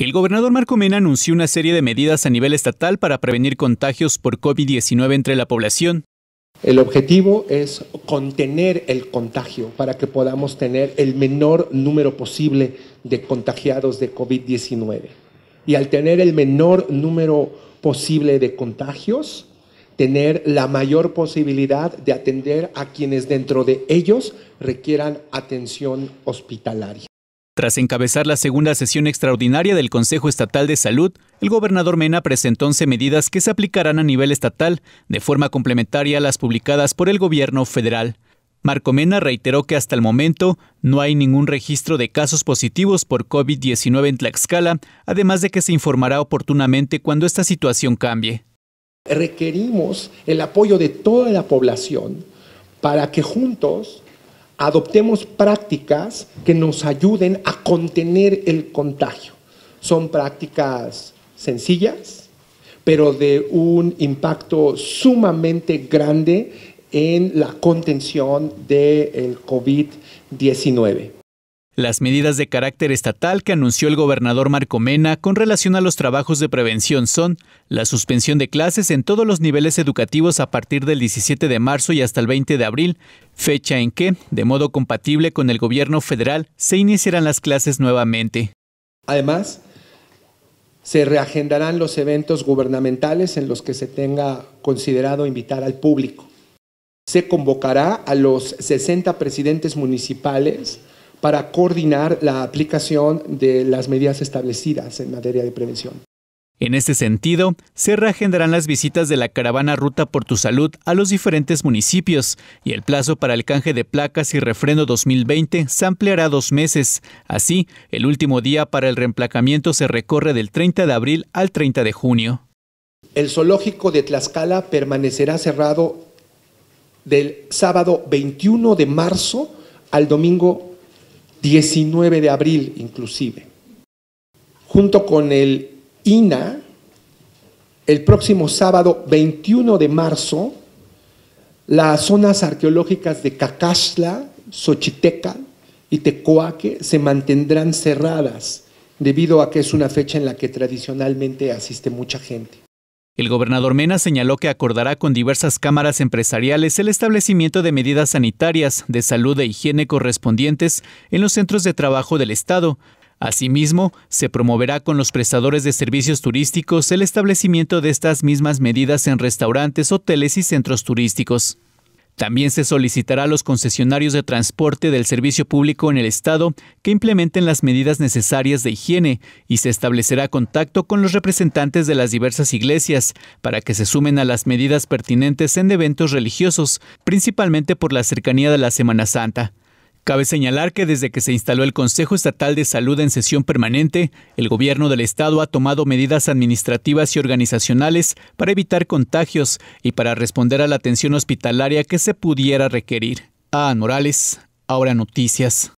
El gobernador Marco Mena anunció una serie de medidas a nivel estatal para prevenir contagios por COVID-19 entre la población. El objetivo es contener el contagio para que podamos tener el menor número posible de contagiados de COVID-19. Y al tener el menor número posible de contagios, tener la mayor posibilidad de atender a quienes dentro de ellos requieran atención hospitalaria. Tras encabezar la segunda sesión extraordinaria del Consejo Estatal de Salud, el gobernador Mena presentó 11 medidas que se aplicarán a nivel estatal, de forma complementaria a las publicadas por el gobierno federal. Marco Mena reiteró que hasta el momento no hay ningún registro de casos positivos por COVID-19 en Tlaxcala, además de que se informará oportunamente cuando esta situación cambie. Requerimos el apoyo de toda la población para que juntos adoptemos prácticas que nos ayuden a contener el contagio. Son prácticas sencillas, pero de un impacto sumamente grande en la contención del COVID-19. Las medidas de carácter estatal que anunció el gobernador Marco Mena con relación a los trabajos de prevención son la suspensión de clases en todos los niveles educativos a partir del 17 de marzo y hasta el 20 de abril, fecha en que, de modo compatible con el gobierno federal, se iniciarán las clases nuevamente. Además, se reagendarán los eventos gubernamentales en los que se tenga considerado invitar al público. Se convocará a los 60 presidentes municipales para coordinar la aplicación de las medidas establecidas en materia de prevención. En este sentido, se reagendarán las visitas de la caravana Ruta por tu Salud a los diferentes municipios y el plazo para el canje de placas y refrendo 2020 se ampliará dos meses. Así, el último día para el reemplacamiento se recorre del 30 de abril al 30 de junio. El zoológico de Tlaxcala permanecerá cerrado del sábado 21 de marzo al domingo 19 de abril inclusive. Junto con el INA, el próximo sábado 21 de marzo, las zonas arqueológicas de Cacaxla, Xochiteca y Tecoaque se mantendrán cerradas debido a que es una fecha en la que tradicionalmente asiste mucha gente. El gobernador Mena señaló que acordará con diversas cámaras empresariales el establecimiento de medidas sanitarias, de salud e higiene correspondientes en los centros de trabajo del Estado. Asimismo, se promoverá con los prestadores de servicios turísticos el establecimiento de estas mismas medidas en restaurantes, hoteles y centros turísticos. También se solicitará a los concesionarios de transporte del servicio público en el Estado que implementen las medidas necesarias de higiene y se establecerá contacto con los representantes de las diversas iglesias para que se sumen a las medidas pertinentes en eventos religiosos, principalmente por la cercanía de la Semana Santa. Cabe señalar que desde que se instaló el Consejo Estatal de Salud en sesión permanente, el gobierno del estado ha tomado medidas administrativas y organizacionales para evitar contagios y para responder a la atención hospitalaria que se pudiera requerir. A. Morales, ahora noticias.